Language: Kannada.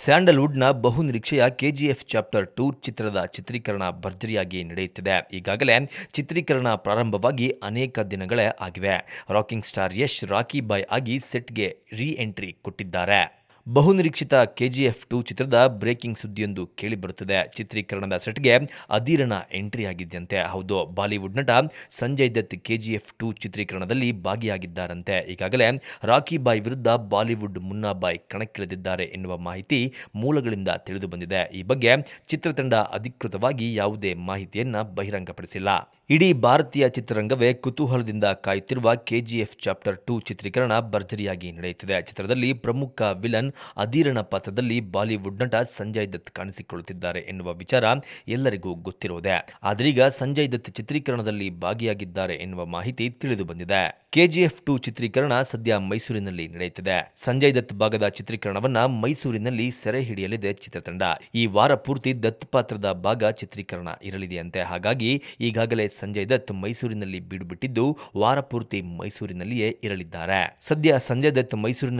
ಸ್ಯಾಂಡಲ್ವುಡ್ನ ಬಹುನಿರೀಕ್ಷೆಯ ಕೆಜಿಎಫ್ ಚಾಪ್ಟರ್ ಟೂ ಚಿತ್ರದ ಚಿತ್ರೀಕರಣ ಭರ್ಜರಿಯಾಗಿ ನಡೆಯುತ್ತಿದೆ ಈಗಾಗಲೇ ಚಿತ್ರೀಕರಣ ಪ್ರಾರಂಭವಾಗಿ ಅನೇಕ ದಿನಗಳೇ ಆಗಿವೆ rocking star Yash Rocky boy ಆಗಿ ಸೆಟ್ಗೆ ರೀಎಂಟ್ರಿ ಎಂಟ್ರಿ ಕೊಟ್ಟಿದ್ದಾರೆ ಬಹುನಿರೀಕ್ಷಿತ ಕೆಜಿಎಫ್ ಟು ಚಿತ್ರದ ಬ್ರೇಕಿಂಗ್ ಸುದ್ದಿಯೊಂದು ಕೇಳಿಬರುತ್ತದೆ ಚಿತ್ರೀಕರಣದ ಸೆಟ್ಗೆ ಅಧೀರಣ ಎಂಟ್ರಿ ಆಗಿದ್ಯಂತೆ ಹೌದು ಬಾಲಿವುಡ್ ನಟ ಸಂಜಯ್ ದತ್ ಕೆಜಿಎಫ್ ಟು ಚಿತ್ರೀಕರಣದಲ್ಲಿ ಭಾಗಿಯಾಗಿದ್ದಾರಂತೆ ಈಗಾಗಲೇ ರಾಖಿ ಬಾಯ್ ವಿರುದ್ಧ ಬಾಲಿವುಡ್ ಮುನ್ನಾಬಾಯ್ ಕಣಕ್ಕಿಳಿದಿದ್ದಾರೆ ಎನ್ನುವ ಮಾಹಿತಿ ಮೂಲಗಳಿಂದ ತಿಳಿದು ಬಂದಿದೆ ಈ ಬಗ್ಗೆ ಚಿತ್ರತಂಡ ಅಧಿಕೃತವಾಗಿ ಯಾವುದೇ ಮಾಹಿತಿಯನ್ನು ಬಹಿರಂಗಪಡಿಸಿಲ್ಲ ಇಡೀ ಭಾರತೀಯ ಚಿತ್ರರಂಗವೇ ಕುತೂಹಲದಿಂದ ಕಾಯುತ್ತಿರುವ ಕೆಜಿಎಫ್ ಚಾಪ್ಟರ್ ಟೂ ಚಿತ್ರೀಕರಣ ಭರ್ಜರಿಯಾಗಿ ನಡೆಯುತ್ತಿದೆ ಚಿತ್ರದಲ್ಲಿ ಪ್ರಮುಖ ವಿಲನ್ ಅಧೀರಣ ಪಾತ್ರದಲ್ಲಿ ಬಾಲಿವುಡ್ ನಟ ಸಂಜಯ್ ದತ್ ಕಾಣಿಸಿಕೊಳ್ಳುತ್ತಿದ್ದಾರೆ ಎನ್ನುವ ವಿಚಾರ ಎಲ್ಲರಿಗೂ ಗೊತ್ತಿರುವುದೇ ಆದರೀಗ ಸಂಜಯ್ ದತ್ ಚಿತ್ರೀಕರಣದಲ್ಲಿ ಭಾಗಿಯಾಗಿದ್ದಾರೆ ಎನ್ನುವ ಮಾಹಿತಿ ತಿಳಿದು ಬಂದಿದೆ ಕೆಜಿಎಫ್ ಟು ಚಿತ್ರೀಕರಣ ಸದ್ಯ ಮೈಸೂರಿನಲ್ಲಿ ನಡೆಯುತ್ತಿದೆ ಸಂಜಯ್ ದತ್ ಭಾಗದ ಚಿತ್ರೀಕರಣವನ್ನ ಮೈಸೂರಿನಲ್ಲಿ ಸೆರೆ ಹಿಡಿಯಲಿದೆ ಚಿತ್ರತಂಡ ಈ ವಾರ ಪೂರ್ತಿ ದತ್ ಪಾತ್ರದ ಭಾಗ ಚಿತ್ರೀಕರಣ ಇರಲಿದೆಯಂತೆ ಹಾಗಾಗಿ ಈಗಾಗಲೇ ಸಂಜಯ್ ದತ್ ಮೈಸೂರಿನಲ್ಲಿ ಬೀಡುಬಿಟ್ಟಿದ್ದು ವಾರಪೂರ್ತಿ ಮೈಸೂರಿನಲ್ಲಿಯೇ ಇರಲಿದ್ದಾರೆ ಸದ್ಯ ಸಂಜಯ್ ದತ್ ಮೈಸೂರಿನಲ್ಲಿ